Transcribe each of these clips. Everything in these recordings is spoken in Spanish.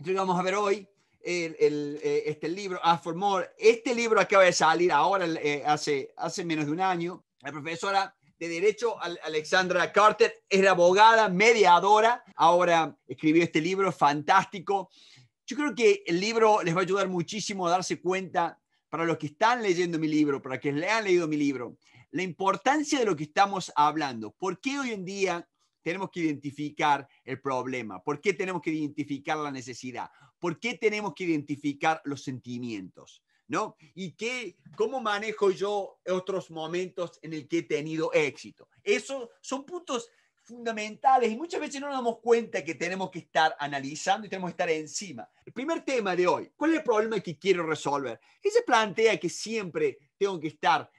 Entonces vamos a ver hoy el, eh, este libro, Ask ah, for More. Este libro acaba de salir ahora, eh, hace, hace menos de un año. La profesora de Derecho, Alexandra Carter, es abogada, mediadora. Ahora escribió este libro fantástico. Yo creo que el libro les va a ayudar muchísimo a darse cuenta, para los que están leyendo mi libro, para que le han leído mi libro, la importancia de lo que estamos hablando. ¿Por qué hoy en día tenemos que identificar el problema? ¿Por qué tenemos que identificar la necesidad? ¿Por qué tenemos que identificar los sentimientos? ¿No? ¿Y qué, cómo manejo yo otros momentos en el que he tenido éxito? Esos son puntos fundamentales y muchas veces no nos damos cuenta que tenemos que estar analizando y tenemos que estar encima. El primer tema de hoy, ¿cuál es el problema que quiero resolver? Ese se plantea que siempre tengo que estar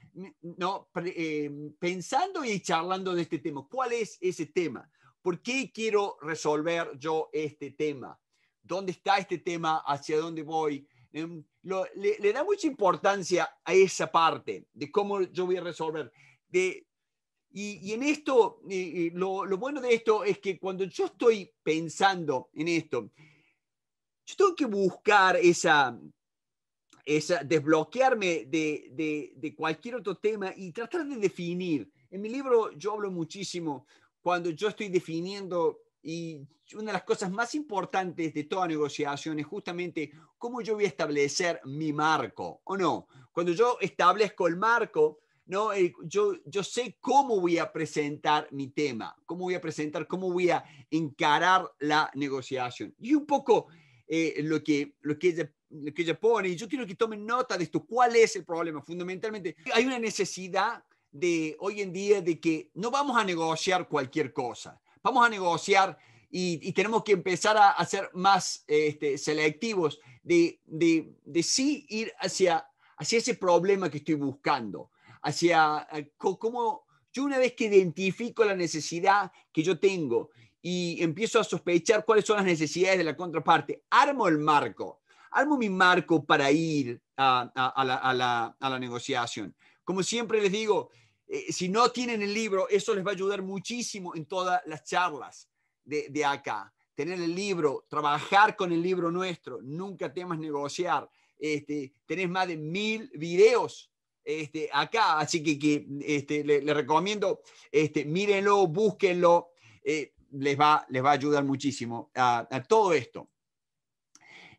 no, em, pensando y charlando de este tema. ¿Cuál es ese tema? ¿Por qué quiero resolver yo este tema? ¿Dónde está este tema? ¿Hacia dónde voy? Em, le, da mucha importancia a esa parte de cómo yo voy a resolver. De, y, en esto, lo, lo bueno de esto es que cuando yo estoy pensando en esto, yo tengo que buscar esa, es desbloquearme de, cualquier otro tema y tratar de definir. En mi libro yo hablo muchísimo cuando yo estoy definiendo y una de las cosas más importantes de toda negociación es justamente cómo yo voy a establecer mi marco, ¿o no? Cuando yo establezco el marco, ¿no? Eh, yo, sé cómo voy a presentar mi tema, cómo voy a presentar, cómo voy a encarar la negociación. Y un poco eh, lo, que, lo que que ella pone, y yo quiero que tomen nota de esto, cuál es el problema fundamentalmente. Hay una necesidad de hoy en día de que no vamos a negociar cualquier cosa, vamos a negociar y, tenemos que empezar a, hacer ser más este, selectivos de, de, de, sí ir hacia, hacia ese problema que estoy buscando, hacia cómo yo una vez que identifico la necesidad que yo tengo y empiezo a sospechar cuáles son las necesidades de la contraparte, armo el marco armo mi marco para ir a, la, negociación. Como siempre les digo, eh, si no tienen el libro, eso les va a ayudar muchísimo en todas las charlas de, acá. Tener el libro, trabajar con el libro nuestro, nunca temas negociar. Este, tenés más de mil videos este, acá, así que, este, les recomiendo, este, mírenlo, búsquenlo, eh, les, va, les va a ayudar muchísimo a todo esto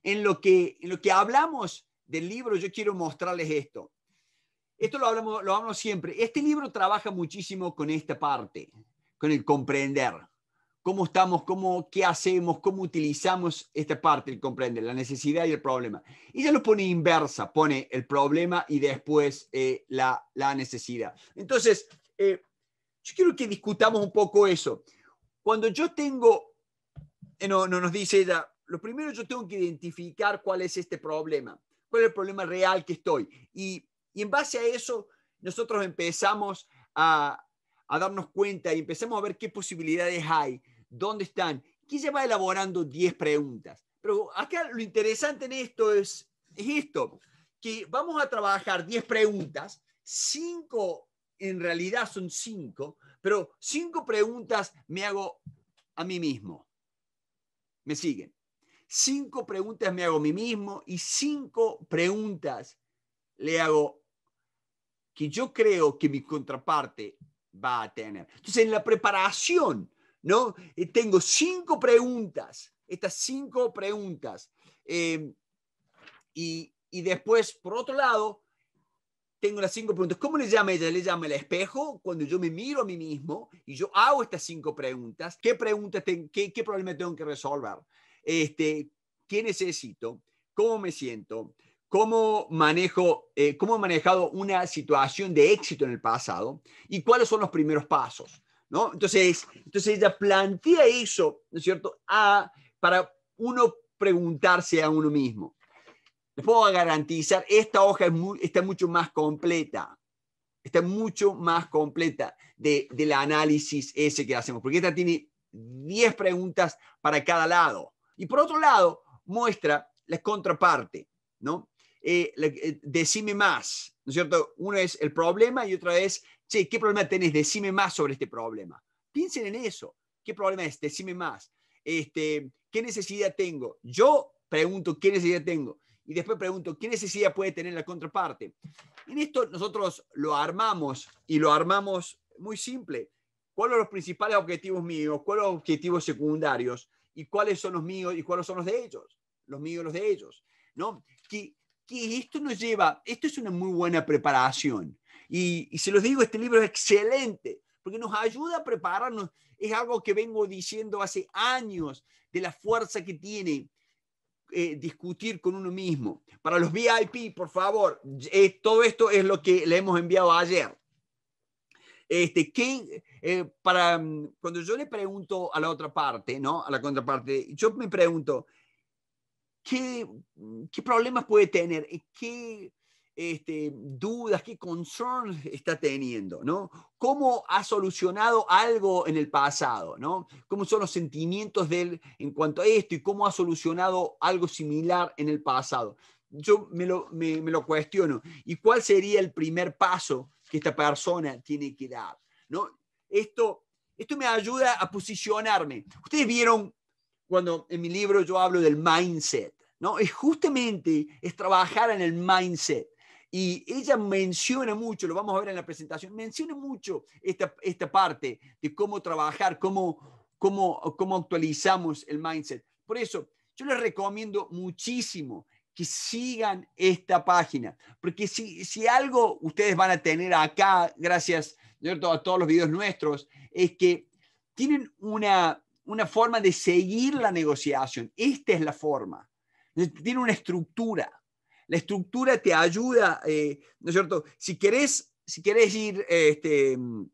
en lo que, lo que hablamos del libro, yo quiero mostrarles esto. Esto lo hablamos, lo hablamos siempre. Este libro trabaja muchísimo con esta parte, con el comprender. Cómo estamos, cómo, qué hacemos, cómo utilizamos esta parte, el comprender, la necesidad y el problema. Y ya lo pone inversa, pone el problema y después eh, la, necesidad. Entonces, eh, yo quiero que discutamos un poco eso. Cuando yo tengo, eh, no, no nos dice ella, lo primero yo tengo que identificar cuál es este problema, cuál es el problema real que estoy. Y, y en base a eso, nosotros empezamos a, a darnos cuenta y empezamos a ver qué posibilidades hay, dónde están. Aquí se va elaborando 10 preguntas. Pero acá lo interesante en esto es, es esto, que vamos a trabajar 10 preguntas, 5 en realidad son 5, pero 5 preguntas me hago a mí mismo. ¿Me siguen? cinco preguntas me hago a mí mismo y cinco preguntas le hago que yo creo que mi contraparte va a tener. Entonces, en la preparación, ¿no? Eh, tengo cinco preguntas, estas cinco preguntas. Em, y, y, después, por otro lado, tengo las cinco preguntas. ¿Cómo le llama ella? Le llama el espejo, cuando yo me miro a mí mismo y yo hago estas cinco preguntas. ¿Qué, preguntas tengo, qué, qué problema tengo que resolver? este, qué necesito, cómo me siento, cómo manejo, eh, cómo he manejado una situación de éxito en el pasado y cuáles son los primeros pasos, ¿no? Entonces, entonces ella plantea eso, ¿no es cierto?, a, ah, para uno preguntarse a uno mismo. Les puedo garantizar, esta hoja está mucho más completa, está mucho más completa de, del análisis ese que hacemos, porque esta tiene 10 preguntas para cada lado. Y por otro lado, muestra la contraparte, ¿no? Eh, eh, decime más, ¿no es cierto? Uno es el problema y otra es, che, ¿qué problema tenés? Decime más sobre este problema. Piensen en eso. ¿Qué problema es? Decime más. Este, ¿Qué necesidad tengo? Yo pregunto, ¿qué necesidad tengo? Y después pregunto, ¿qué necesidad puede tener la contraparte? En esto nosotros lo armamos y lo armamos muy simple. ¿Cuáles son los principales objetivos míos? ¿Cuáles son los objetivos secundarios? y cuáles son los míos y cuáles son los de ellos, los míos y los de ellos, ¿no? Que, esto nos lleva, esto es una muy buena preparación. Y, y se los digo, este libro es excelente, porque nos ayuda a prepararnos. Es algo que vengo diciendo hace años de la fuerza que tiene eh, discutir con uno mismo. Para los VIP, por favor, todo esto es lo que le hemos enviado ayer. Este, eh, para, mm, cuando yo le pregunto a la otra parte, ¿no? A la contraparte, yo me pregunto, ¿qué, mm, qué problemas puede tener? Eh, ¿Qué este, dudas, qué concerns está teniendo? ¿no? ¿Cómo ha solucionado algo en el pasado? ¿no? ¿Cómo son los sentimientos de él en cuanto a esto y cómo ha solucionado algo similar en el pasado? Yo me lo, me lo cuestiono. ¿Y cuál sería el primer paso? que esta persona tiene que dar. ¿no? Esto, esto me ayuda a posicionarme. Ustedes vieron cuando en mi libro yo hablo del mindset, ¿no? Es justamente es trabajar en el mindset. Y ella menciona mucho, lo vamos a ver en la presentación, menciona mucho esta, parte de cómo trabajar, cómo, cómo, cómo actualizamos el mindset. Por eso, yo les recomiendo muchísimo que sigan esta página, porque si, algo ustedes van a tener acá, gracias a todos los videos nuestros, es que tienen una, forma de seguir la negociación. Esta es la forma. Tiene una estructura. La estructura te ayuda, eh, ¿no es cierto? Si querés, si ir este, mm,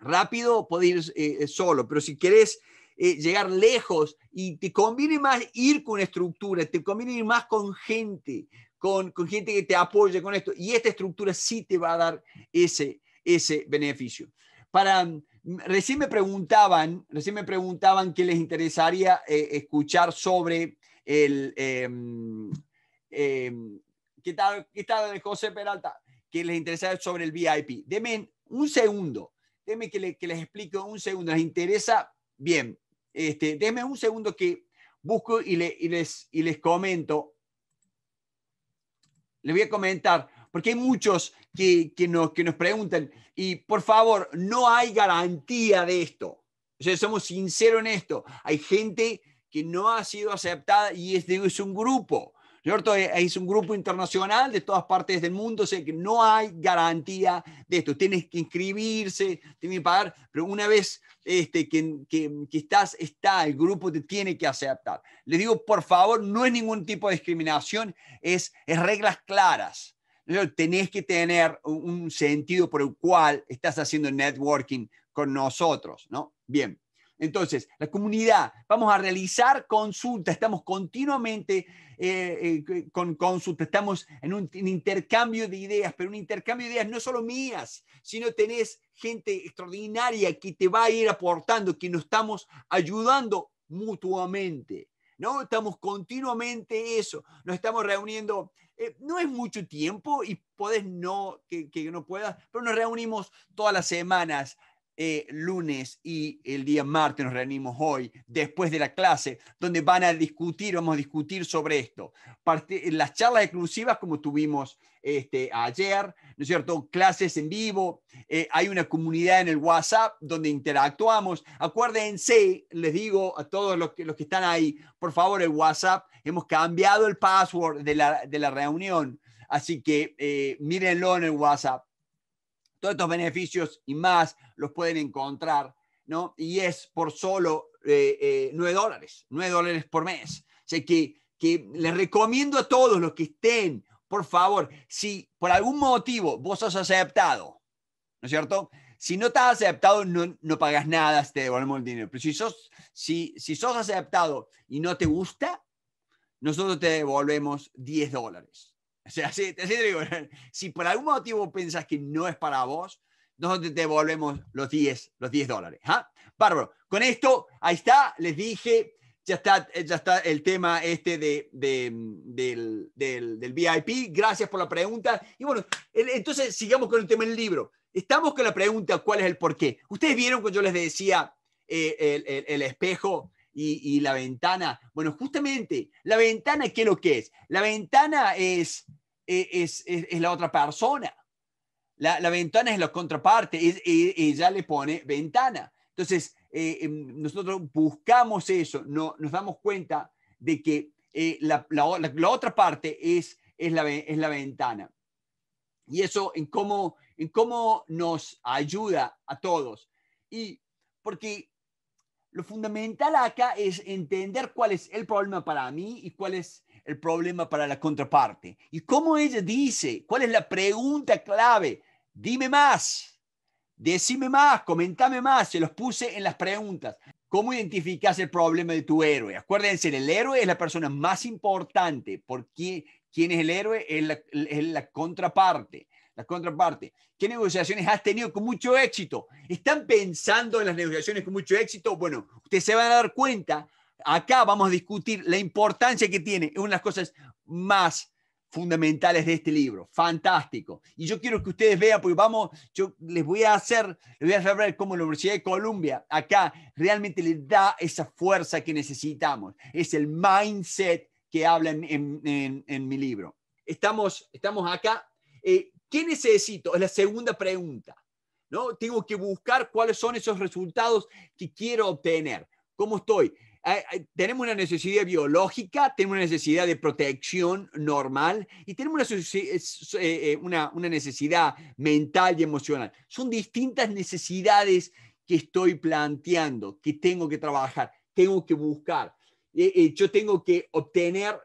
rápido, podés ir eh, solo, pero si querés eh, llegar lejos y te conviene más ir con estructura, te conviene ir más con gente, con, gente que te apoye con esto. Y esta estructura sí te va a dar ese, ese beneficio. Para, mm, recién me preguntaban, recién me preguntaban qué les interesaría eh, escuchar sobre el... Em, em, ¿qué, tal, ¿Qué tal José Peralta? Que les interesa sobre el VIP. Deme un segundo, deme que, les explique un segundo, les interesa, bien. Este, un segundo que busco y, les, les comento. Les voy a comentar, porque hay muchos que, que, nos, preguntan, y por favor, no hay garantía de esto. O sea, somos sinceros en esto. Hay gente que no ha sido aceptada y es, es un grupo. Yo eh, es un grupo internacional de todas partes del mundo, sé que no hay garantía de esto. Tienes que inscribirse, tienes que pagar, pero una vez este, que, estás, está, el grupo te tiene que aceptar. Les digo, por favor, no es ningún tipo de discriminación, es, es reglas claras. Tenés que tener un sentido por el cual estás haciendo networking con nosotros, ¿no? Bien. Entonces, la comunidad, vamos a realizar consulta, estamos continuamente eh, eh, con consulta, estamos en un intercambio de ideas, pero un intercambio de ideas no solo mías, sino tenés gente extraordinaria que te va a ir aportando, que nos estamos ayudando mutuamente. ¿no? Estamos continuamente eso, nos estamos reuniendo, eh, no es mucho tiempo y podés no, que, que no puedas, pero nos reunimos todas las semanas eh, lunes y el día martes nos reunimos hoy, después de la clase, donde van a discutir, vamos a discutir sobre esto. las charlas exclusivas como tuvimos este, ayer, ¿no es cierto? Clases en vivo, eh, hay una comunidad en el WhatsApp donde interactuamos. Acuérdense, les digo a todos los que, los que están ahí, por favor, el WhatsApp, hemos cambiado el password de la, de la reunión, así que eh, mírenlo en el WhatsApp. Todos estos beneficios y más los pueden encontrar, ¿no? Y es por solo eh, eh, nueve 9 dólares, 9 dólares por mes. O sea que, que les recomiendo a todos los que estén, por favor, si por algún motivo vos has aceptado, ¿no es cierto? Si no estás aceptado, no, pagas nada, te devolvemos el dinero. Pero si sos, si, si sos aceptado y no te gusta, nosotros te devolvemos 10 dólares. O sea, así, te digo, si por algún motivo piensas que no es para vos, nosotros te devolvemos los 10, los 10 dólares. ¿ah? Bárbaro, con esto, ahí está, les dije, ya está, ya está el tema este de, del, del, VIP. Gracias por la pregunta. Y bueno, entonces sigamos con el tema del libro. Estamos con la pregunta, ¿cuál es el por qué? Ustedes vieron cuando yo les decía eh, el, el espejo, y, la ventana. Bueno, justamente, la ventana, ¿qué es lo que es? La ventana es, e, es, es, la otra persona. La, la, ventana es la contraparte, e, ella le pone ventana. Entonces, eh, em, nosotros buscamos eso, no, nos damos cuenta de que eh, la, la, la, otra parte es, es, la, es la ventana. Y eso en cómo, en cómo nos ayuda a todos. Y porque lo fundamental acá es entender cuál es el problema para mí y cuál es el problema para la contraparte. Y cómo ella dice, cuál es la pregunta clave. Dime más, decime más, comentame más. Se los puse en las preguntas. ¿Cómo identificas el problema de tu héroe? Acuérdense, el héroe es la persona más importante. porque ¿Quién es el héroe? Es la, es la contraparte las contrapartes, ¿qué negociaciones has tenido con mucho éxito? ¿Están pensando en las negociaciones con mucho éxito? Bueno, ustedes se van a dar cuenta, acá vamos a discutir la importancia que tiene, es una de las cosas más fundamentales de este libro, fantástico. Y yo quiero que ustedes vean, porque vamos, yo les voy a hacer, les voy a hacer ver cómo la Universidad de Columbia acá realmente le da esa fuerza que necesitamos, es el mindset que hablan en, en, mi libro. Estamos, estamos acá. Eh, ¿Qué necesito? Es la segunda pregunta. ¿no? Tengo que buscar cuáles son esos resultados que quiero obtener. ¿Cómo estoy? Eh, eh, tenemos una necesidad biológica, tenemos una necesidad de protección normal y tenemos una, eh, una, una, necesidad mental y emocional. Son distintas necesidades que estoy planteando, que tengo que trabajar, tengo que buscar. yo tengo que obtener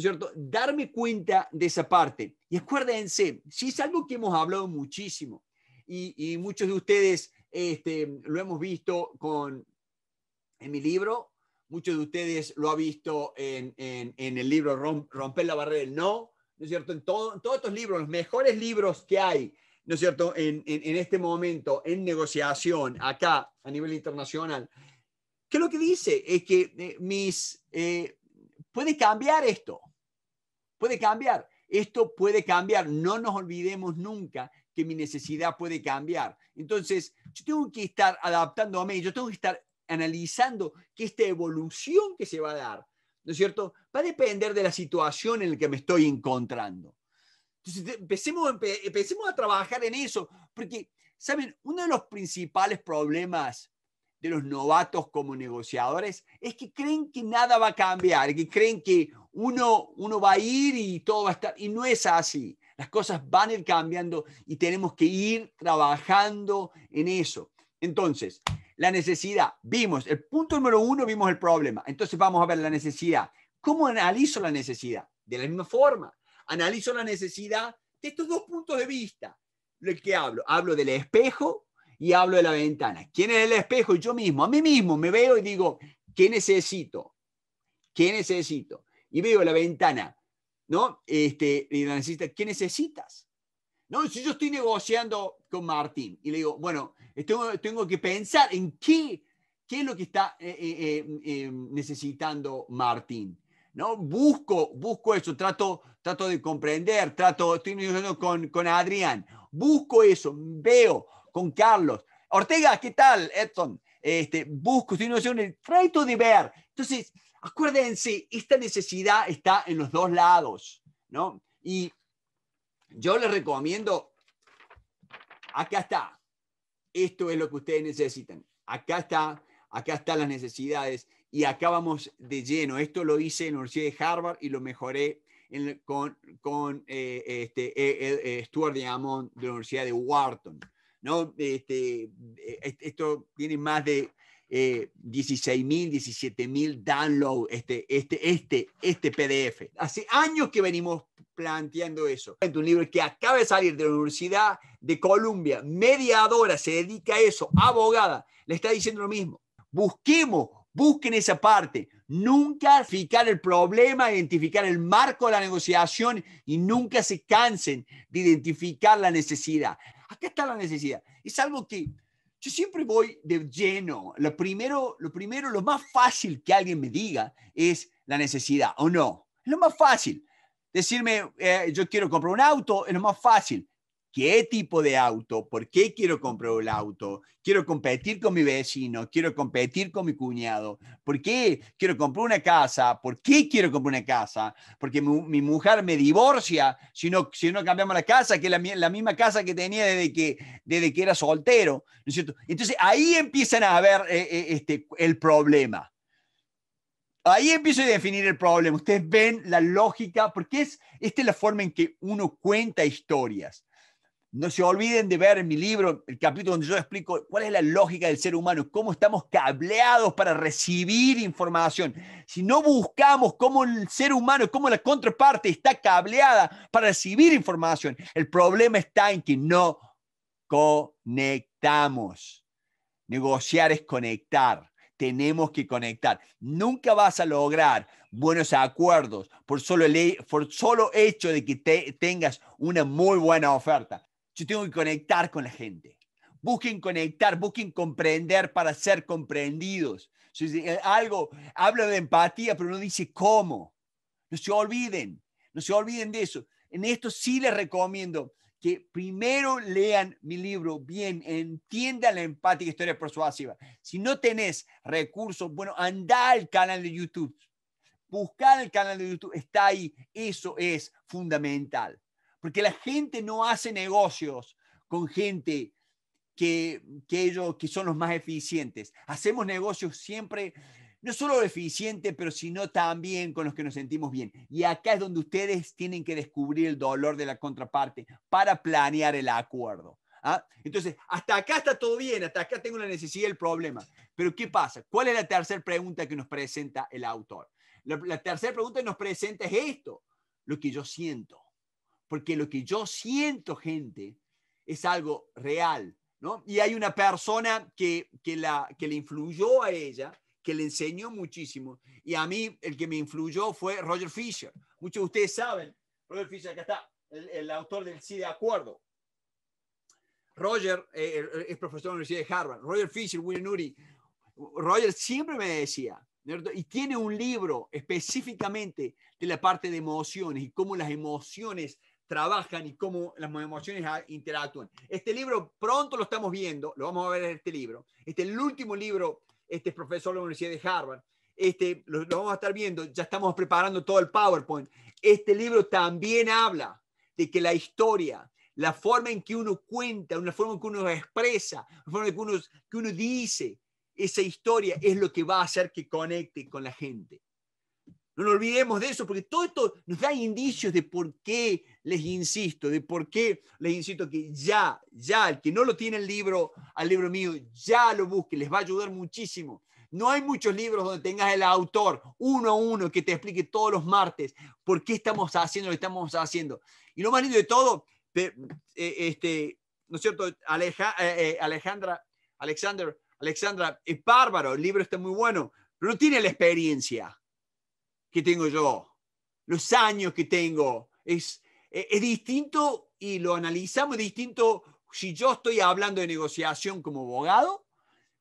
cierto? Darme cuenta de esa parte. Y acuérdense, si es algo que hemos hablado muchísimo y, muchos de ustedes este, lo hemos visto con, en mi libro, muchos de ustedes lo han visto en, el libro Romper la barrera del no, ¿no es cierto? En, todos estos libros, los mejores libros que hay, ¿no es cierto? En, este momento, en negociación, acá, a nivel internacional, que lo que dice es que eh, mis, eh, puede cambiar esto puede cambiar. Esto puede cambiar. No nos olvidemos nunca que mi necesidad puede cambiar. Entonces, yo tengo que estar adaptándome, yo tengo que estar analizando que esta evolución que se va a dar, ¿no es cierto? Va a depender de la situación en la que me estoy encontrando. Entonces, empecemos, empecemos a trabajar en eso, porque, ¿saben? Uno de los principales problemas de los novatos como negociadores es que creen que nada va a cambiar, que creen que uno, uno va a ir y todo va a estar, y no es así. Las cosas van a ir cambiando y tenemos que ir trabajando en eso. Entonces, la necesidad, vimos, el punto número uno, vimos el problema. Entonces vamos a ver la necesidad. ¿Cómo analizo la necesidad? De la misma forma, analizo la necesidad de estos dos puntos de vista. ¿De que hablo, hablo del espejo y hablo de la ventana. ¿Quién es el espejo? Yo mismo, a mí mismo me veo y digo, ¿qué necesito? ¿Qué necesito? Y veo la ventana, ¿no? Este, y la necesita, ¿qué necesitas? No, si yo estoy negociando con Martín y le digo, bueno, tengo, que pensar en qué, qué es lo que está eh, eh, eh, necesitando Martín. ¿no? Busco, busco eso, trato, trato de comprender, trato, estoy negociando con, con Adrián, busco eso, veo, con Carlos. Ortega, ¿qué tal, Edson? Este, busco, estoy en to de ver. Entonces, acuérdense, esta necesidad está en los dos lados, ¿no? Y yo les recomiendo, acá está, esto es lo que ustedes necesitan, acá está, acá están las necesidades y acá vamos de lleno. Esto lo hice en la Universidad de Harvard y lo mejoré con, con eh, este, eh, eh, Stuart Diamond de la Universidad de Wharton. ¿no? Este, eh, esto tiene más de eh, 16.000, 17.000 downloads, este, este, este, este PDF. Hace años que venimos planteando eso. un libro que acaba de salir de la Universidad de Columbia, mediadora, se dedica a eso, abogada, le está diciendo lo mismo. Busquemos, busquen esa parte. Nunca fijar el problema, identificar el marco de la negociación y nunca se cansen de identificar la necesidad. Acá está la necesidad. Es algo que yo siempre voy de lleno. Lo primero, lo primero, lo más fácil que alguien me diga es la necesidad, ¿o no? Es lo más fácil. Decirme, eh, yo quiero comprar un auto, es lo más fácil qué tipo de auto, por qué quiero comprar el auto, quiero competir con mi vecino, quiero competir con mi cuñado, por qué quiero comprar una casa, por qué quiero comprar una casa, porque mi, mujer me divorcia si no, si no cambiamos la casa, que es la, misma casa que tenía desde que, desde que era soltero, cierto? Entonces ahí empiezan a ver eh, eh, este, el problema. Ahí empiezo a definir el problema. Ustedes ven la lógica, porque es, esta es la forma en que uno cuenta historias. No se olviden de ver en mi libro el capítulo donde yo explico cuál es la lógica del ser humano, cómo estamos cableados para recibir información. Si no buscamos cómo el ser humano, cómo la contraparte está cableada para recibir información, el problema está en que no conectamos. Negociar es conectar. Tenemos que conectar. Nunca vas a lograr buenos acuerdos por solo, por solo hecho de que tengas una muy buena oferta. Yo tengo que conectar con la gente. Busquen conectar, busquen comprender para ser comprendidos. Eh, algo, habla de empatía, pero no dice cómo. No se olviden, no se olviden de eso. En esto sí les recomiendo que primero lean mi libro bien, entiendan la empática historia persuasiva. Si no tenés recursos, bueno, anda al canal de YouTube, buscar el canal de YouTube, está ahí, eso es fundamental porque la gente no hace negocios con gente que, ellos que son los más eficientes. Hacemos negocios siempre no solo eficientes, pero sino también con los que nos sentimos bien. Y acá es donde ustedes tienen que descubrir el dolor de la contraparte para planear el acuerdo. ¿Ah? Entonces, hasta acá está todo bien, hasta acá tengo la necesidad y el problema. Pero ¿qué pasa? ¿Cuál es la tercera pregunta que nos presenta el autor? la tercera pregunta que nos presenta es esto, lo que yo siento porque lo que yo siento, gente, es algo real, ¿no? Y hay una persona que, que, la, que le influyó a ella, que le enseñó muchísimo, y a mí el que me influyó fue Roger Fisher. Muchos de ustedes saben, Roger Fisher, acá está, el, autor del Sí de Acuerdo. Roger eh, es profesor de la Universidad de Harvard. Roger Fisher, William Nuri. Roger siempre me decía, y tiene un libro específicamente de la parte de emociones y cómo las emociones trabajan y cómo las emociones interactúan. Este libro pronto lo estamos viendo, lo vamos a ver en este libro. Este es el último libro, este es profesor de la Universidad de Harvard. Este lo, vamos a estar viendo, ya estamos preparando todo el PowerPoint. Este libro también habla de que la historia, la forma en que uno cuenta, una forma en que uno expresa, la forma en que uno, que uno dice esa historia es lo que va a hacer que conecte con la gente. No nos olvidemos de eso, porque todo esto nos da indicios de por qué les insisto, de por qué les insisto que ya, ya, el que no lo tiene el libro, al libro mío, ya lo busque, les va a ayudar muchísimo. No hay muchos libros donde tengas el autor uno a uno que te explique todos los martes por qué estamos haciendo lo que estamos haciendo. Y lo más lindo de todo, eh, este, ¿no es cierto? Aleja, eh, eh, Alejandra, Alexander, Alexandra, es bárbaro, el libro está muy bueno, pero no tiene la experiencia que tengo yo, los años que tengo. Es, e-, es distinto y lo analizamos distinto si yo estoy hablando de negociación como abogado,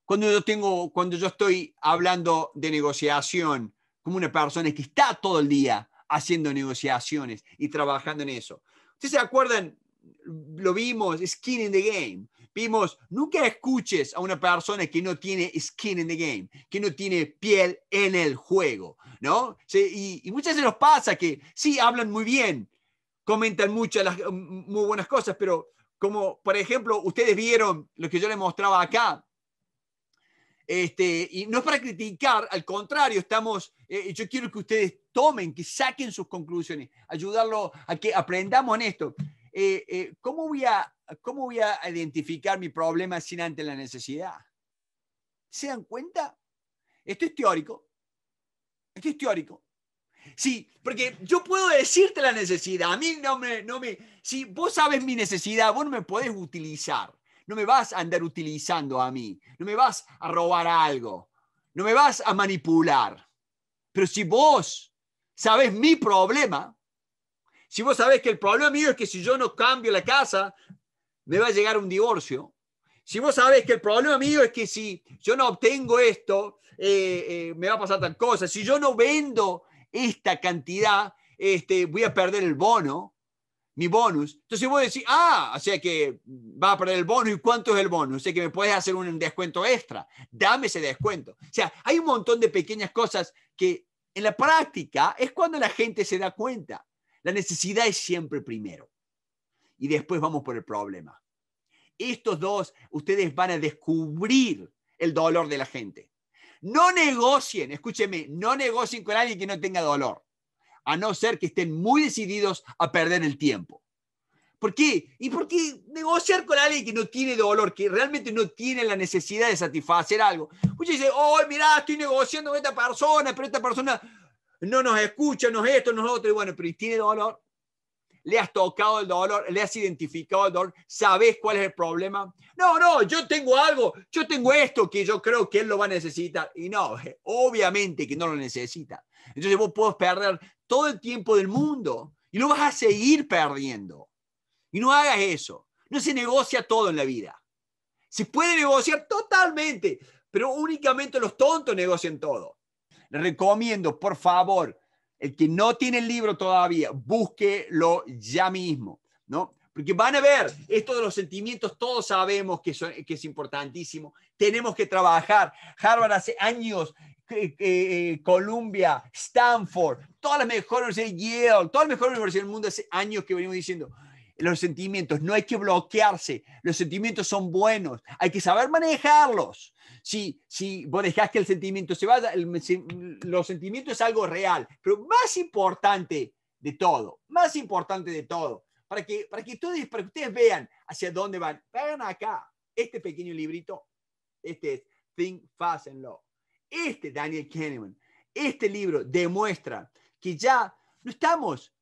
cuando yo, tengo, cuando yo estoy hablando de negociación como una persona que está todo el día haciendo negociaciones y trabajando en eso. ¿Ustedes se acuerdan? Lo vimos, Skin in the Game. Vimos, nunca escuches a una persona que no tiene skin in the game, que no tiene piel en el juego, ¿no? y, muchas veces nos pasa que sí, hablan muy bien, comentan muchas, las, mm, muy buenas cosas, pero como, por ejemplo, ustedes vieron lo que yo les mostraba acá, este, y no es para criticar, al contrario, estamos, eh, yo quiero que ustedes tomen, que saquen sus conclusiones, ayudarlo a que aprendamos en esto. Eh, eh, ¿cómo, voy a, ¿cómo voy a identificar mi problema sin ante la necesidad? ¿Se dan cuenta? Esto es teórico. Esto es teórico. Sí, porque yo puedo decirte la necesidad. A mí no me, no me. Si vos sabes mi necesidad, vos no me podés utilizar. No me vas a andar utilizando a mí. No me vas a robar algo. No me vas a manipular. Pero si vos sabes mi problema, si vos sabés que el problema mío es que si yo no cambio la casa, me va a llegar un divorcio. Si vos sabés que el problema mío es que si yo no obtengo esto, eh, eh, me va a pasar tal cosa. Si yo no vendo esta cantidad, este, voy a perder el bono, mi bonus. Entonces vos decís, ah, o sea que va a perder el bono. ¿Y cuánto es el bono? O sea que me puedes hacer un descuento extra. Dame ese descuento. O sea, hay un montón de pequeñas cosas que en la práctica es cuando la gente se da cuenta. La necesidad es siempre primero. Y después vamos por el problema. Estos dos, ustedes van a descubrir el dolor de la gente. No negocien, escúcheme, no negocien con alguien que no tenga dolor, a no ser que estén muy decididos a perder el tiempo. ¿Por qué? ¿Y por qué negociar con alguien que no tiene dolor, que realmente no tiene la necesidad de satisfacer algo? Oye, mira, estoy negociando con esta persona, pero esta persona no nos escucha, no es esto, no es otro, y bueno, pero tiene dolor. Le has tocado el dolor, le has identificado el dolor, sabes cuál es el problema. No, no, yo tengo algo, yo tengo esto que yo creo que él lo va a necesitar. Y no, obviamente que no lo necesita. Entonces vos puedes perder todo el tiempo del mundo y lo vas a seguir perdiendo. Y no hagas eso. No se negocia todo en la vida. Se puede negociar totalmente, pero únicamente los tontos negocian todo recomiendo, por favor, el que no tiene el libro todavía, búsquelo ya mismo, ¿no? Porque van a ver, esto de los sentimientos todos sabemos que, que es importantísimo. Tenemos que trabajar. Harvard hace años, eh, eh, eh, Columbia, Stanford, todas las mejores universidades, Yale, todas las mejores universidades del mundo hace años que venimos diciendo, los sentimientos. No hay que bloquearse. Los sentimientos son buenos. Hay que saber manejarlos. Si, si vos que el sentimiento se vaya, los sentimientos es algo real. Pero más importante de todo, más importante de todo, para que, para que, para ustedes vean hacia dónde van, vean acá este pequeño librito. Este es Think Fast and love. Este Daniel Kahneman, este libro demuestra que ya no estamos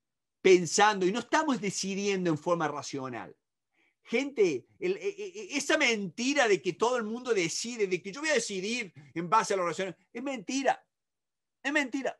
pensando y no estamos decidiendo en forma racional. Gente, e, e, e, esa mentira de que todo el mundo decide, de que yo voy a decidir en base a la racional es mentira. Es mentira.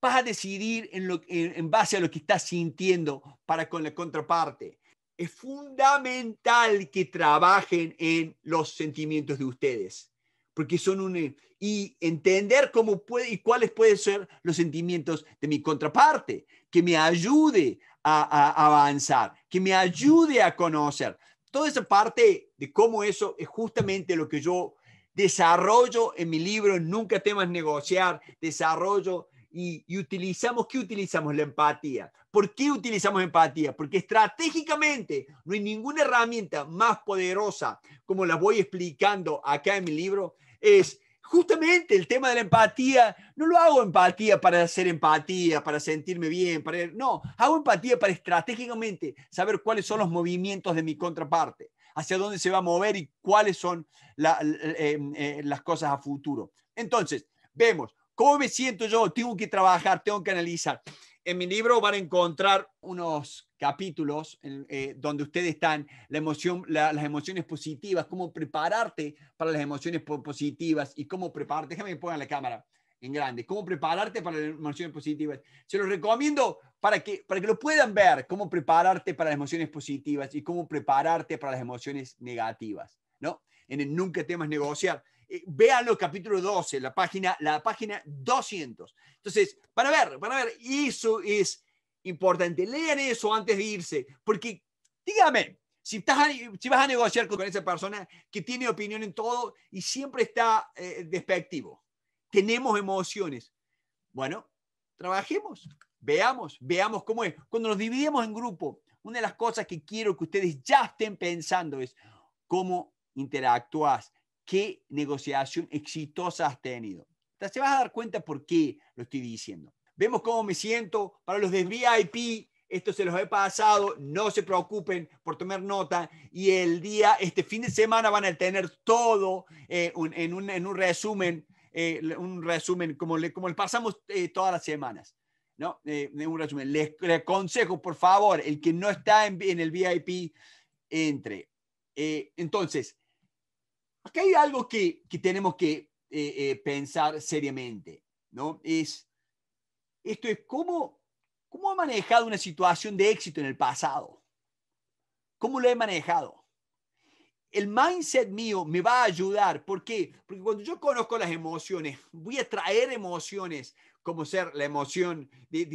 Vas a decidir en, en base a lo que estás sintiendo para con la contraparte. Es fundamental que trabajen en los sentimientos de ustedes porque son un... y entender cómo puede y cuáles pueden ser los sentimientos de mi contraparte que me ayude a, avanzar, que me ayude a conocer. Toda esa parte de cómo eso es justamente lo que yo desarrollo en mi libro Nunca temas negociar, desarrollo y, utilizamos, ¿qué utilizamos? La empatía. ¿Por qué utilizamos empatía? Porque estratégicamente no hay ninguna herramienta más poderosa, como la voy explicando acá en mi libro, es justamente el tema de la empatía, no lo hago empatía para hacer empatía, para sentirme bien, para... no, hago empatía para estratégicamente saber cuáles son los movimientos de mi contraparte, hacia dónde se va a mover y cuáles son eh, em, eh, las cosas a futuro. Entonces, vemos, ¿cómo me siento yo? Tengo que trabajar, tengo que analizar. En mi libro van a encontrar unos capítulos eh, donde ustedes están, las emociones positivas, cómo prepararte para las emociones positivas y cómo prepararte. Déjame que pongan la cámara en grande, cómo prepararte para las emociones positivas. Se los recomiendo para que, para que lo puedan ver, cómo prepararte para las emociones positivas y cómo prepararte para las emociones negativas, ¿no? En el Nunca temas negociar. Eh, vean véanlo, capítulo 12, la página, la página 200. Entonces, van a ver, van a ver, eso es importante. Lean eso antes de irse, porque dígame, si, si vas a negociar con esa persona que tiene opinión en todo y siempre está eh, despectivo, tenemos emociones. Bueno, trabajemos, veamos, veamos cómo es. Cuando nos dividimos en grupo, una de las cosas que quiero que ustedes ya estén pensando es cómo interactúas, qué negociación exitosa has tenido. se vas a dar cuenta por qué lo estoy diciendo vemos cómo me siento. Para los de VIP, esto se los he pasado, no se preocupen por tomar nota. Y el día, este fin de semana van a tener todo eh, en, un, en, un, resumen, eh, un resumen como le, como le pasamos eh, todas las semanas. ¿no? un resumen. Les, aconsejo, por favor, el que no está en, en el VIP, entre. entonces, aquí hay algo que, que tenemos que pensar seriamente, ¿no? Es esto es cómo, cómo he manejado una situación de éxito en el pasado. ¿Cómo lo he manejado? El mindset mío me va a ayudar. ¿Por qué? Porque cuando yo conozco las emociones, voy a traer emociones como ser la emoción,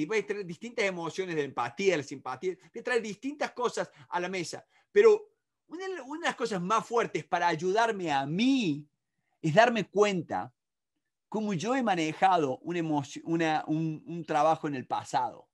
voy a traer distintas emociones de empatía, de simpatía, voy a traer distintas cosas a la mesa. Pero una de las cosas más fuertes para ayudarme a mí es darme cuenta cómo yo he manejado un, trabajo en el pasado.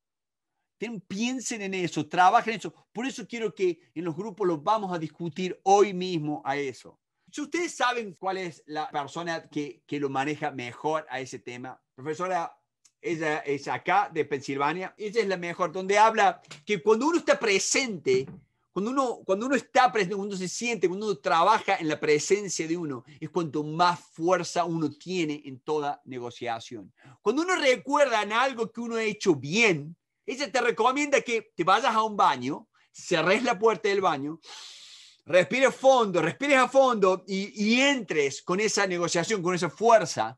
piensen en eso, trabajen en eso. Por eso quiero que en los grupos los vamos a discutir hoy mismo a eso. Si ustedes saben cuál es la persona que, que lo maneja mejor a ese tema, profesora, ella es acá de Pensilvania, ella es la mejor, donde habla que cuando uno está presente, cuando uno, cuando uno está presente, cuando uno se siente, cuando uno trabaja en la presencia de uno, es cuanto más fuerza uno tiene en toda negociación. Cuando uno recuerda en algo que uno ha hecho bien, ella te recomienda que te vayas a un baño, cerres la puerta del baño, respires fondo, respires a fondo y, entres con esa negociación, con esa fuerza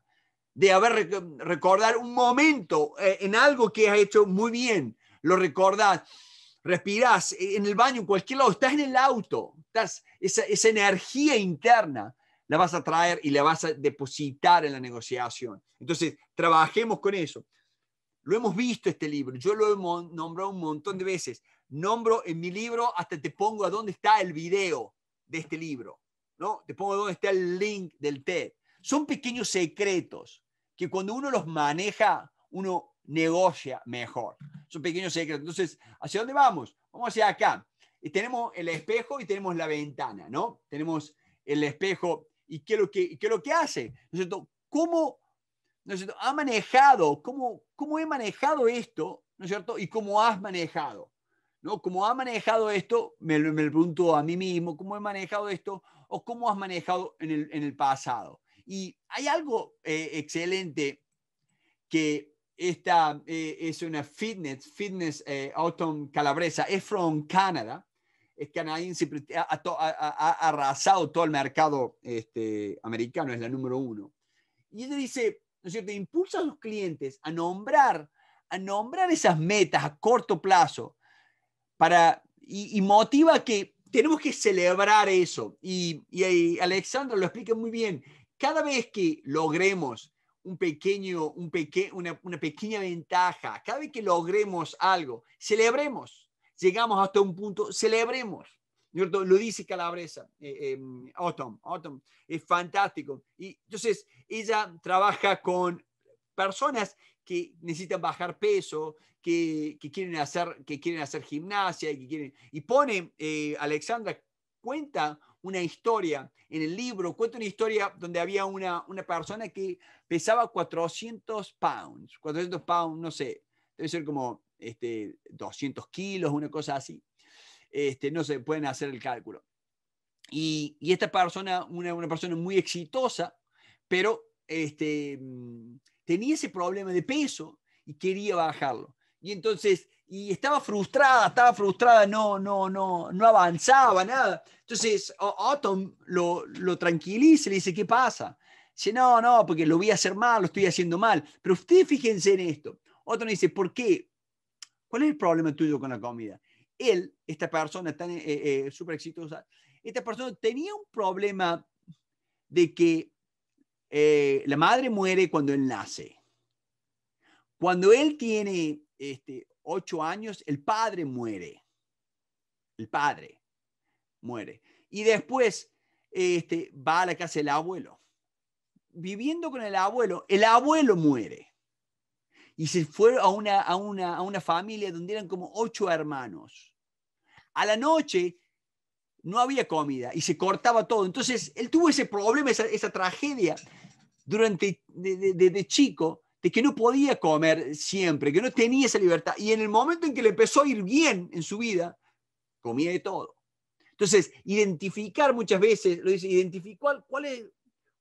de haber recordar un momento eh, en algo que has hecho muy bien. Lo recordás respirás e, en el baño, en cualquier lado, estás en el auto, estás, esa, esa energía interna la vas a traer y la vas a depositar en la negociación. Entonces, trabajemos con eso. Lo hemos visto este libro, yo lo he nombrado un montón de veces. Nombro en mi libro hasta te pongo a dónde está el video de este libro, ¿no? Te pongo a dónde está el link del TED. Son pequeños secretos que cuando uno los maneja, uno negocia mejor. Son pequeños secretos. Entonces, ¿hacia dónde vamos? Vamos hacia acá. Y tenemos el espejo y tenemos la ventana, ¿no? Tenemos el espejo y qué es lo que, lo que hace. ¿no ¿Cómo es cierto? ha manejado, cómo, cómo he manejado esto, ¿no es cierto? Y cómo has manejado. ¿no? cómo ha manejado esto, me, me lo pregunto a mí mismo, ¿cómo he manejado esto? ¿O cómo has manejado en el, en el pasado? Y hay algo eh, excelente que esta eh, es una fitness, fitness eh, autumn calabresa, es from Canada, es canadiense, ha, arrasado todo el mercado este, americano, es la número uno. Y ella dice, ¿no es cierto? Impulsa a los clientes a nombrar, a nombrar esas metas a corto plazo para, y, motiva que tenemos que celebrar eso. Y, y, y Alexandra lo explica muy bien. Cada vez que logremos un pequeño, un una, pequeña ventaja. Cada vez que logremos algo, celebremos. Llegamos hasta un punto, celebremos. Lo dice Calabresa, eh, em, Autumn, Autumn, es fantástico. Y entonces ella trabaja con personas que necesitan bajar peso, que, quieren, hacer, que quieren hacer gimnasia y que quieren... Y pone eh, Alexandra cuenta una historia en el libro, cuenta una historia donde había una, una persona que pesaba 400 pounds, 400 pounds, no sé, debe ser como este, 200 kilos, una cosa así. Este, no se pueden hacer el cálculo. Y, esta persona, una, una, persona muy exitosa, pero este, mm, tenía ese problema de peso y quería bajarlo. Y entonces y estaba frustrada, estaba frustrada, no, no, no, no avanzaba, nada. Entonces Otto lo, lo y le dice, ¿qué pasa? Dice, no, no, porque lo voy a hacer mal, lo estoy haciendo mal. Pero ustedes fíjense en esto. Otro dice, ¿por qué? ¿Cuál es el problema tuyo con la comida? Él, esta persona tan eh, eh, eh, súper exitosa, esta persona tenía un problema de que la madre muere cuando él nace. Cuando él tiene este, ocho años, el padre muere. El padre muere. Y después este, va a la casa del abuelo. Viviendo con el abuelo, el abuelo muere. Y se fue a una, familia donde eran como ocho hermanos. A la noche no había comida y se cortaba todo. Entonces, él tuvo ese problema, esa, tragedia durante de chico de que no podía comer siempre, que no tenía esa libertad. Y en el momento en que le empezó a ir bien en su vida, comía de todo. Entonces, identificar muchas veces, lo dice, identificar cuál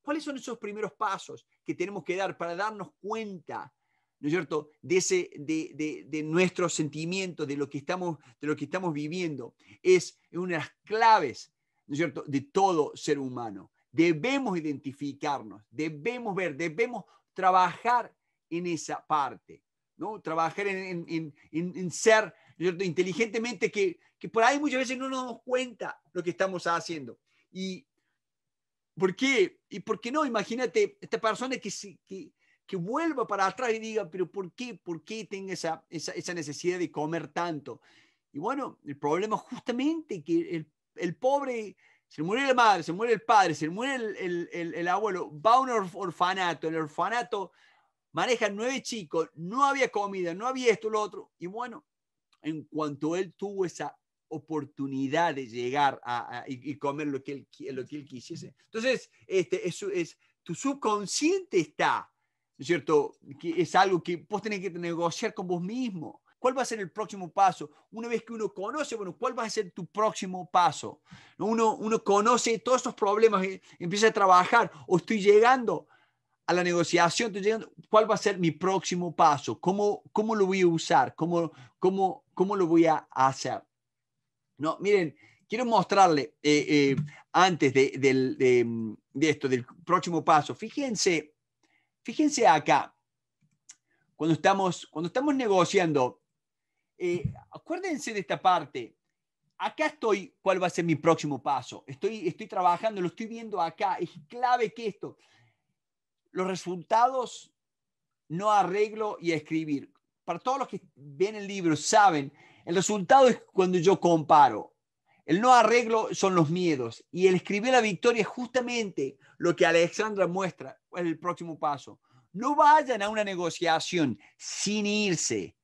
cuáles son esos primeros pasos que tenemos que dar para darnos cuenta, ¿no es cierto?, de, ese, de, de, nuestros sentimientos, de lo, que estamos, de lo que estamos viviendo. Es una de las claves, ¿no es cierto?, de todo ser humano. Debemos identificarnos, debemos ver, debemos trabajar en esa parte, ¿no? Trabajar en, en, en, en ser ¿cierto? inteligentemente, que, que, por ahí muchas veces no nos damos cuenta lo que estamos haciendo. ¿Y por qué? ¿Y por qué no? Imagínate esta persona que, que, que vuelva para atrás y diga, pero ¿por qué? ¿Por qué tiene esa, esa, esa necesidad de comer tanto? Y bueno, el problema es justamente que el, el pobre se muere la madre, se muere el padre, se muere el, el, el, el, abuelo, va a un orfanato, el orfanato maneja nueve chicos, no había comida, no había esto, lo otro. Y bueno, en cuanto él tuvo esa oportunidad de llegar a, y, comer lo que, él, lo que él quisiese. Entonces, este, eso es, tu subconsciente está, ¿no es cierto? Que es algo que vos tenés que negociar con vos mismo. ¿Cuál va a ser el próximo paso? Una vez que uno conoce, bueno, ¿cuál va a ser tu próximo paso? Uno, uno conoce todos estos problemas, y eh, empieza a trabajar, o estoy llegando, a la negociación, estoy llegando, ¿cuál va a ser mi próximo paso? ¿Cómo, cómo lo voy a usar? ¿Cómo, cómo, cómo lo voy a hacer? No, miren, quiero mostrarle eh, eh, antes de, de, esto, del próximo paso. Fíjense, fíjense acá, cuando estamos, cuando estamos negociando, eh, acuérdense de esta parte. Acá estoy, ¿cuál va a ser mi próximo paso? Estoy, estoy trabajando, lo estoy viendo acá. Es clave que esto, los resultados, no arreglo y escribir. Para todos los que ven el libro, saben, el resultado es cuando yo comparo. El no arreglo son los miedos y el escribir la victoria es justamente lo que Alexandra muestra, en el próximo paso. No vayan a una negociación sin irse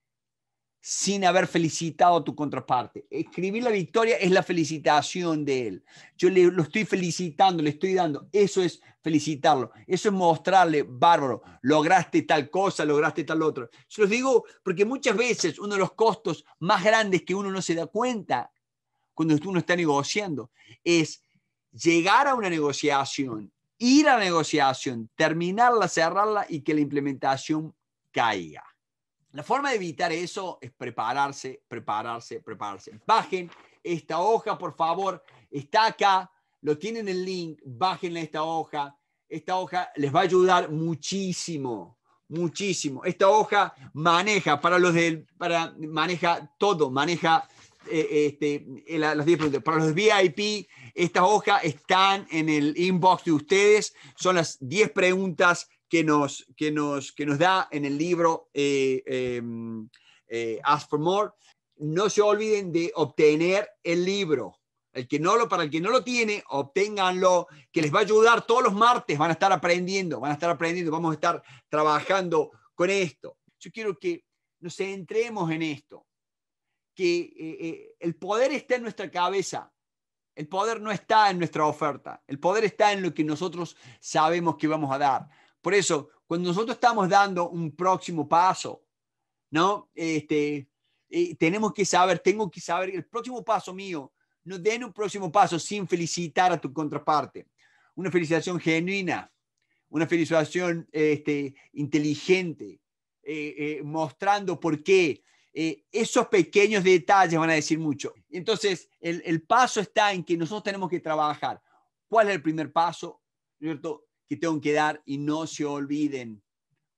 sin haber felicitado a tu contraparte. Escribir la victoria es la felicitación de él. Yo le, lo estoy felicitando, le estoy dando. Eso es felicitarlo. Eso es mostrarle, bárbaro, lograste tal cosa, lograste tal otra. Se los digo porque muchas veces uno de los costos más grandes que uno no se da cuenta cuando uno está negociando es llegar a una negociación, ir a la negociación, terminarla, cerrarla y que la implementación caiga. La forma de evitar eso es prepararse, prepararse, prepararse. Bajen esta hoja, por favor. Está acá, lo tienen el link, bajen esta hoja. Esta hoja les va a ayudar muchísimo, muchísimo. Esta hoja maneja, para los del, para, maneja todo, maneja eh, este, las 10 preguntas. Para los VIP, esta hoja están en el inbox de ustedes. Son las 10 preguntas que nos, que nos, que nos da en el libro eh, em, eh, Ask for More. No se olviden de obtener el libro. El que no lo, para el que no lo tiene, obténganlo, que les va a ayudar todos los martes, van a estar aprendiendo, van a estar aprendiendo, vamos a estar trabajando con esto. Yo quiero que nos centremos en esto, que eh, el poder está en nuestra cabeza, el poder no está en nuestra oferta, el poder está en lo que nosotros sabemos que vamos a dar. Por eso, cuando nosotros estamos dando un próximo paso, ¿no? Este, eh, tenemos que saber, tengo que saber, el próximo paso mío, no den un próximo paso sin felicitar a tu contraparte. Una felicitación genuina, una felicitación este, inteligente, eh, eh, mostrando por qué. esos pequeños detalles van a decir mucho. Entonces, el, el paso está en que nosotros tenemos que trabajar. ¿Cuál es el primer paso? ¿Cierto? que tengo que dar y no se olviden,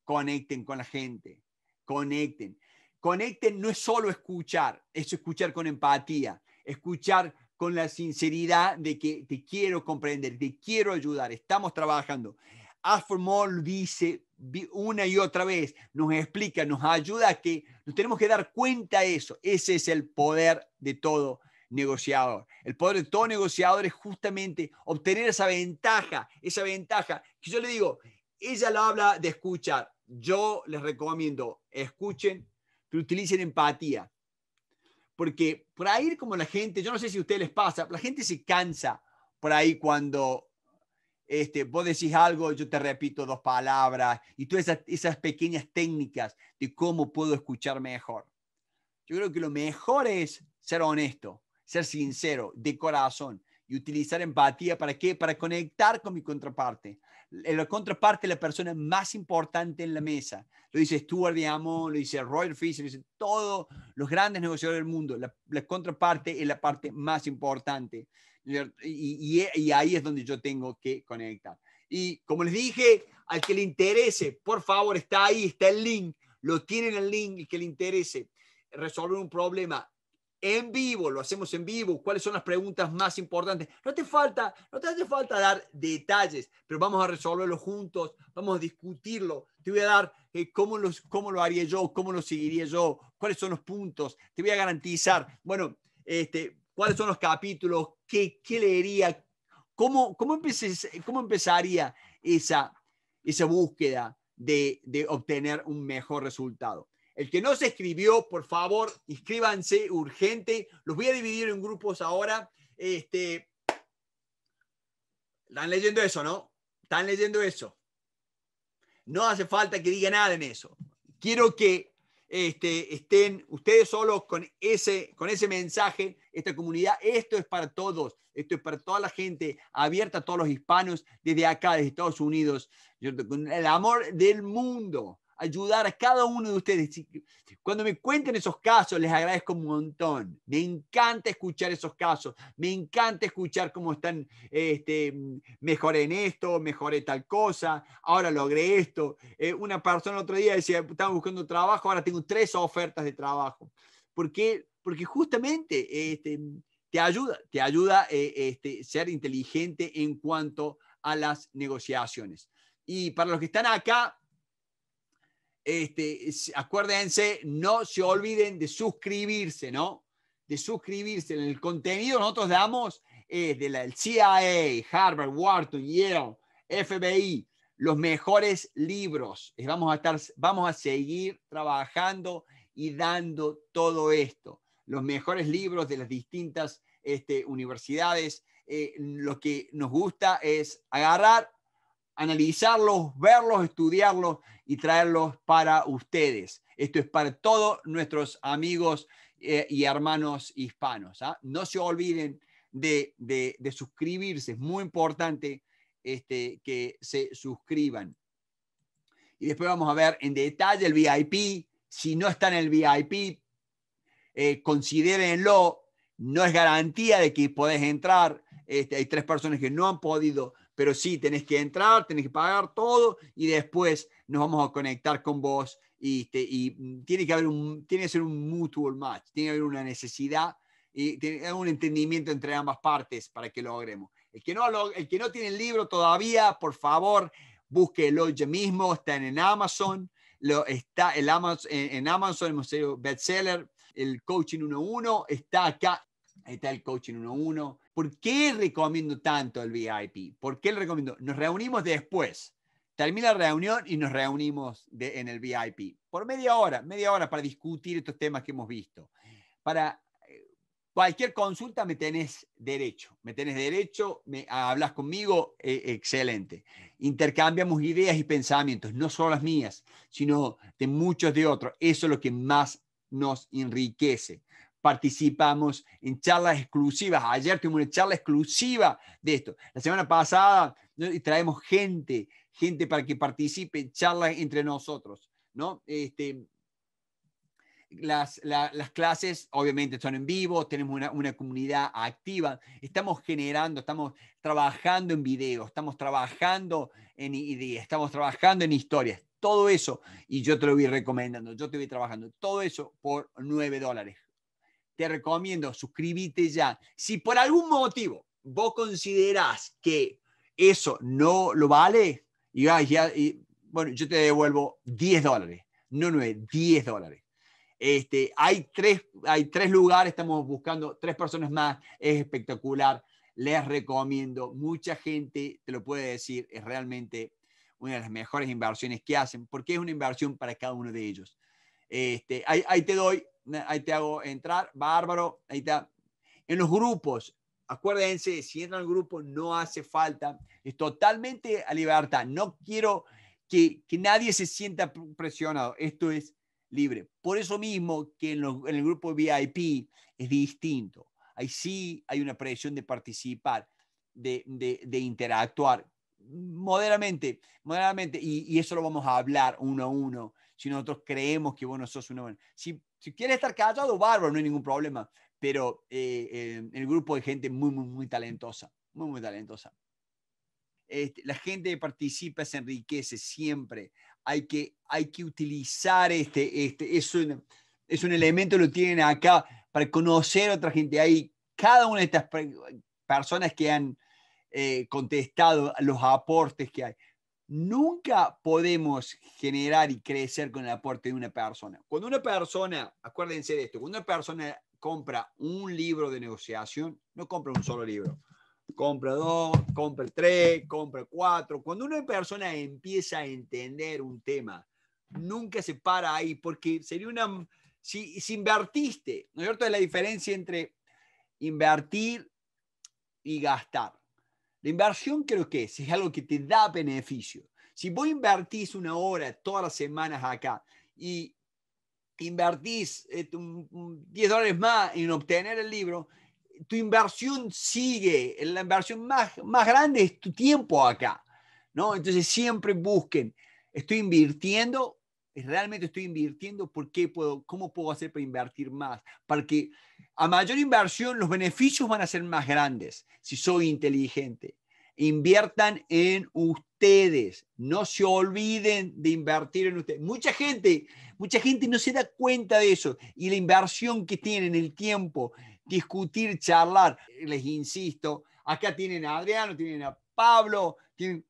conecten con la gente, conecten. Conecten no es solo escuchar, es escuchar con empatía, escuchar con la sinceridad de que te quiero comprender, te quiero ayudar, estamos trabajando. Aformol dice una y otra vez, nos explica, nos ayuda a que nos tenemos que dar cuenta de eso. Ese es el poder de todo negociador. El poder de todo negociador es justamente obtener esa ventaja, esa ventaja que yo le digo, ella lo habla de escuchar. Yo les recomiendo, escuchen, que utilicen empatía. Porque por ahí como la gente, yo no sé si a ustedes les pasa, la gente se cansa por ahí cuando este, vos decís algo, yo te repito dos palabras y todas esas pequeñas técnicas de cómo puedo escuchar mejor. Yo creo que lo mejor es ser honesto ser sincero, de corazón y utilizar empatía. ¿Para qué? Para conectar con mi contraparte. Eh, la contraparte es la persona más importante en la mesa. Lo dice Stuart Diamond, lo dice Royal Fisher, lo dice todos los grandes negociadores del mundo. La, contraparte es la parte más importante. Y, ahí es donde yo tengo que conectar. Y como les dije, al que le interese, por favor, está ahí, está el link. Lo tienen el link, el que le interese resolver un problema en vivo, lo hacemos en vivo, cuáles son las preguntas más importantes. No te falta, no te hace falta dar detalles, pero vamos a resolverlo juntos, vamos a discutirlo. Te voy a dar eh, cómo, los, cómo lo haría yo, cómo lo seguiría yo, cuáles son los puntos. Te voy a garantizar, bueno, este, cuáles son los capítulos, qué, qué leería, cómo, cómo, empezaría esa, esa búsqueda de obtener un mejor resultado. El que no se escribió, por favor, inscríbanse urgente. Los voy a dividir en grupos ahora. Este, están leyendo eso, ¿no? Están leyendo eso. No hace falta que diga nada en eso. Quiero que este, estén ustedes solos con ese, con ese mensaje, esta comunidad. Esto es para todos. Esto es para toda la gente abierta, a todos los hispanos desde acá, desde Estados Unidos, con el amor del mundo ayudar a cada uno de ustedes. Cuando me cuenten esos casos, les agradezco un montón. Me encanta escuchar esos casos. Me encanta escuchar cómo están, este, mejoré en esto, mejoré tal cosa, ahora logré esto. Eh, una persona el otro día decía, estaba buscando trabajo, ahora tengo tres ofertas de trabajo. ¿Por qué? Porque justamente este, te ayuda, te ayuda eh, este, ser inteligente en cuanto a las negociaciones. Y para los que están acá, este, acuérdense, no se olviden de suscribirse, ¿no? De suscribirse. En el contenido nosotros damos eh, de la CIA, Harvard, Wharton, Yale, FBI, los mejores libros. Eh, vamos a, estar, vamos a seguir trabajando y dando todo esto. Los mejores libros de las distintas este, universidades. Eh, lo que nos gusta es agarrar analizarlos, verlos, estudiarlos y traerlos para ustedes. Esto es para todos nuestros amigos eh, y hermanos hispanos. ¿ah? No se olviden de, suscribirse, es muy importante este, que se suscriban. Y después vamos a ver en detalle el VIP. Si no está en el VIP, eh, considérenlo. No es garantía de que podés entrar. Este, hay tres personas que no han podido pero sí, tenés que entrar, tenés que pagar todo y después nos vamos a conectar con vos y, mm, tiene que haber tiene que ser un mutual match, tiene que haber una necesidad y un entendimiento entre ambas partes para que logremos. El que no, el que no tiene el libro todavía, por favor, búsquelo yo mismo, está en Amazon, lo, está el Amazon, en, Amazon, el museo bestseller, el coaching 11 está acá, está el coaching 11. ¿Por qué recomiendo tanto el VIP? ¿Por qué le recomiendo? Nos reunimos después. Termina la reunión y nos reunimos en el VIP. Por media hora, media hora para discutir estos temas que hemos visto. Para eh, cualquier consulta me tenés derecho, me tenés derecho, me, hablas conmigo, eh, excelente. Intercambiamos ideas y pensamientos, no solo las mías, sino de muchos de otros. Eso es lo que más nos enriquece participamos en charlas exclusivas. Ayer tuvimos una charla exclusiva de esto. La semana pasada traemos gente, gente para que participe, en charlas entre nosotros. ¿no? Este, las, las, clases obviamente son en vivo, tenemos una, una, comunidad activa, estamos generando, estamos trabajando en videos, estamos trabajando en ideas, estamos trabajando en historias, todo eso, y yo te lo voy recomendando, yo te voy trabajando, todo eso por 9 dólares te recomiendo, suscríbete ya. Si por algún motivo vos considerás que eso no lo vale, y, y, bueno, yo te devuelvo 10 dólares, no 9, 10 dólares. Este, hay, tres, hay tres lugares, estamos buscando tres personas más, es espectacular, les recomiendo, mucha gente te lo puede decir, es realmente una de las mejores inversiones que hacen, porque es una inversión para cada uno de ellos. Este, ahí te doy ahí te hago entrar, bárbaro, ahí está. En los grupos, acuérdense, si entran al grupo no hace falta, es totalmente a libertad. No quiero que, que, nadie se sienta presionado, esto es libre. Por eso mismo que en, en el grupo VIP es distinto. Ahí sí hay una presión de participar, de, de, de interactuar moderadamente, moderadamente, y, y, eso lo vamos a hablar uno a uno. Si nosotros creemos que vos no sos uno, si si quieres estar callado, bárbaro, no hay ningún problema. Pero eh, el grupo de gente muy, muy, muy talentosa, muy, muy talentosa. Este, la gente que participa se enriquece siempre. Hay que, hay que utilizar este, este es, un, elemento, lo tienen acá, para conocer a otra gente. Hay cada una de estas personas que han eh, contestado los aportes que hay nunca podemos generar y crecer con el aporte de una persona. Cuando una persona, acuérdense de esto, cuando una persona compra un libro de negociación, no compra un solo libro, compra dos, compra tres, compra cuatro. Cuando una persona empieza a entender un tema, nunca se para ahí, porque sería una... Si, invertiste, ¿no es cierto? Es la diferencia entre invertir y gastar. La inversión creo que es, algo que te da beneficio. Si vos invertís una hora todas las semanas acá y invertís 10 este, dólares más en obtener el libro, tu inversión sigue, la inversión más, más grande es tu tiempo acá. ¿no? Entonces siempre busquen, estoy invirtiendo realmente estoy invirtiendo, ¿por puedo, cómo puedo hacer para invertir más? Para a mayor inversión los beneficios van a ser más grandes si soy inteligente. Inviertan en ustedes, no se olviden de invertir en ustedes. Mucha gente, mucha gente no se da cuenta de eso y la inversión que tienen, el tiempo, discutir, charlar, les insisto, acá tienen a Adriano, tienen a Pablo, tienen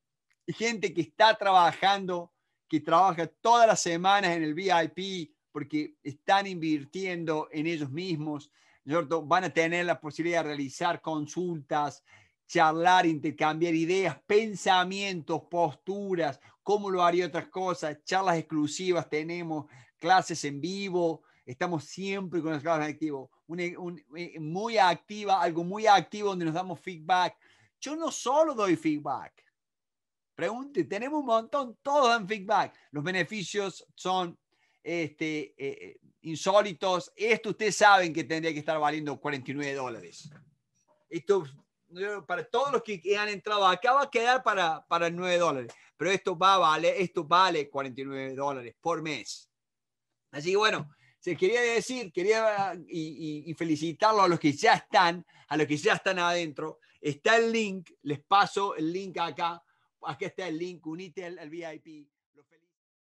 gente que está trabajando que trabaja todas las semanas en el VIP porque están invirtiendo en ellos mismos, van a tener la posibilidad de realizar consultas, charlar, intercambiar ideas, pensamientos, posturas, cómo lo haría otras cosas, charlas exclusivas tenemos, clases en vivo, estamos siempre con las clases activas, eh, muy activa, algo muy activo donde nos damos feedback. Yo no solo doy feedback, Pregunte, tenemos un montón, todos dan feedback. Los beneficios son este, eh, eh, insólitos. Esto ustedes saben que tendría que estar valiendo 49 dólares. Esto, para todos los que han entrado acá, va a quedar para, para 9 dólares. Pero esto, va esto vale 49 dólares por mes. Así que bueno, se quería decir, quería y, y, felicitarlo a los que ya están, a los que ya están adentro. Está el link, les paso el link acá aquí está el link, unite al, VIP.